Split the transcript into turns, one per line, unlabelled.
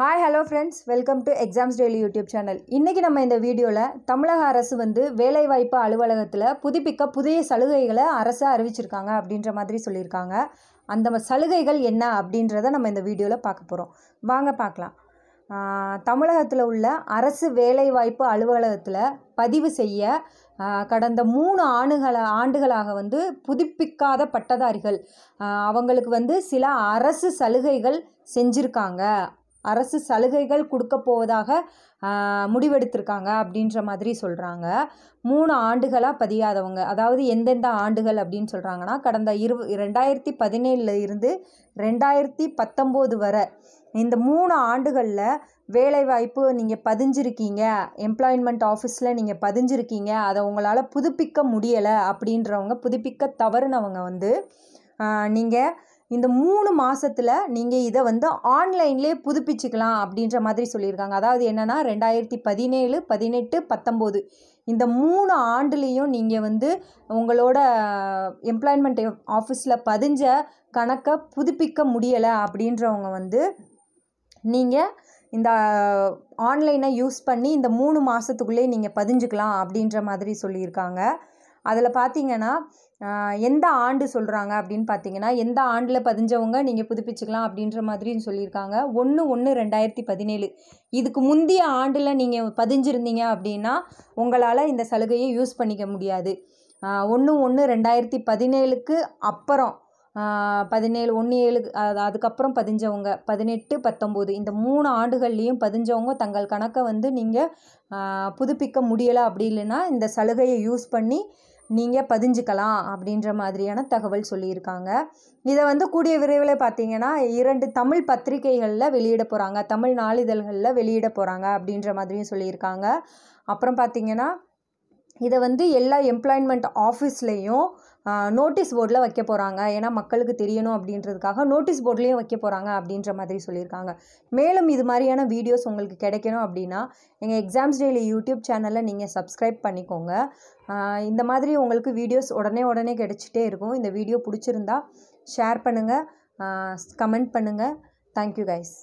hi hello friends welcome to exams daily YouTube channel இன்றைக்கி நம்ம இந்த வீடியோவில் தமிழக அரசு வந்து வேலைவாய்ப்பு அலுவலகத்தில் புதுப்பிக்க புதிய சலுகைகளை அரசு அறிவிச்சிருக்காங்க அப்படின்ற மாதிரி சொல்லியிருக்காங்க அந்த சலுகைகள் என்ன அப்படின்றத நம்ம இந்த வீடியோவில் பார்க்க போகிறோம் வாங்க பார்க்கலாம் தமிழகத்தில் உள்ள அரசு வேலைவாய்ப்பு அலுவலகத்தில் பதிவு செய்ய கடந்த மூணு ஆண்டுகள ஆண்டுகளாக வந்து புதுப்பிக்காத பட்டதாரிகள் அவங்களுக்கு வந்து சில அரசு சலுகைகள் செஞ்சுருக்காங்க அரசு சலுகைகள் கொடுக்க போவதாக முடிவெடுத்திருக்காங்க அப்படின்ற மாதிரி சொல்கிறாங்க மூணு ஆண்டுகளாக பதியாதவங்க அதாவது எந்தெந்த ஆண்டுகள் அப்படின்னு சொல்கிறாங்கன்னா கடந்த இரு ரெண்டாயிரத்தி பதினேழுல இருந்து ரெண்டாயிரத்தி பத்தொம்போது வரை இந்த மூணு ஆண்டுகளில் வேலைவாய்ப்பு நீங்கள் பதிஞ்சிருக்கீங்க எம்ப்ளாய்மெண்ட் ஆஃபீஸில் நீங்கள் பதிஞ்சிருக்கீங்க அதை உங்களால் புதுப்பிக்க முடியலை அப்படின்றவங்க புதுப்பிக்க தவறுனவங்க வந்து நீங்கள் இந்த மூணு மாதத்தில் நீங்கள் இதை வந்து ஆன்லைன்லேயே புதுப்பிச்சுக்கலாம் அப்படின்ற மாதிரி சொல்லியிருக்காங்க அதாவது என்னென்னா ரெண்டாயிரத்தி பதினேழு பதினெட்டு பத்தொம்போது இந்த மூணு ஆண்டுலேயும் நீங்கள் வந்து உங்களோட எம்ப்ளாய்மெண்ட் ஆஃபீஸில் பதிஞ்ச கணக்கை புதுப்பிக்க முடியலை அப்படின்றவங்க வந்து நீங்கள் இந்த ஆன்லைனை யூஸ் பண்ணி இந்த மூணு மாதத்துக்குள்ளே நீங்கள் பதிஞ்சுக்கலாம் அப்படின்ற மாதிரி சொல்லியிருக்காங்க அதில் பார்த்தீங்கன்னா எந்த ஆண்டு சொல்கிறாங்க அப்படின்னு பார்த்தீங்கன்னா எந்த ஆண்டில் பதிஞ்சவங்க நீங்கள் புதுப்பிச்சுக்கலாம் அப்படின்ற மாதிரியும் சொல்லியிருக்காங்க ஒன்று ஒன்று ரெண்டாயிரத்தி பதினேழு இதுக்கு முந்தைய ஆண்டில் நீங்கள் பதிஞ்சிருந்தீங்க அப்படின்னா உங்களால் இந்த சலுகையை யூஸ் பண்ணிக்க முடியாது ஒன்று ஒன்று ரெண்டாயிரத்தி பதினேழுக்கு அப்புறம் பதினேழு ஒன்று ஏழு அது அதுக்கப்புறம் பதிஞ்சவங்க பதினெட்டு பத்தொம்போது இந்த மூணு ஆண்டுகள்லேயும் பதிஞ்சவங்க தங்கள் கணக்கை வந்து நீங்கள் புதுப்பிக்க முடியலை அப்படி இல்லைன்னா இந்த சலுகையை யூஸ் பண்ணி நீங்கள் பதிஞ்சுக்கலாம் அப்படின்ற மாதிரியான தகவல் சொல்லியிருக்காங்க இதை வந்து கூடிய விரைவில் பார்த்தீங்கன்னா இரண்டு தமிழ் பத்திரிகைகளில் வெளியிட போகிறாங்க தமிழ் நாளிதழ்களில் வெளியிட போகிறாங்க அப்படின்ற மாதிரியும் சொல்லியிருக்காங்க அப்புறம் பார்த்தீங்கன்னா இதை வந்து எல்லா எம்ப்ளாய்மெண்ட் ஆஃபீஸ்லேயும் நோட்டீஸ் போர்டில் வைக்க போகிறாங்க ஏன்னா மக்களுக்கு தெரியணும் அப்படின்றதுக்காக நோட்டீஸ் போர்ட்லேயும் வைக்க போகிறாங்க அப்படின்ற மாதிரி சொல்லியிருக்காங்க மேலும் இது மாதிரியான வீடியோஸ் உங்களுக்கு கிடைக்கணும் அப்படின்னா எங்கள் எக்ஸாம்ஸ் டெய்லி யூடியூப் சேனலில் நீங்கள் சப்ஸ்கிரைப் பண்ணிக்கோங்க இந்த மாதிரி உங்களுக்கு வீடியோஸ் உடனே உடனே கிடச்சிட்டே இருக்கும் இந்த வீடியோ பிடிச்சிருந்தா ஷேர் பண்ணுங்கள் கமெண்ட் பண்ணுங்கள் தேங்க்யூ கைஸ்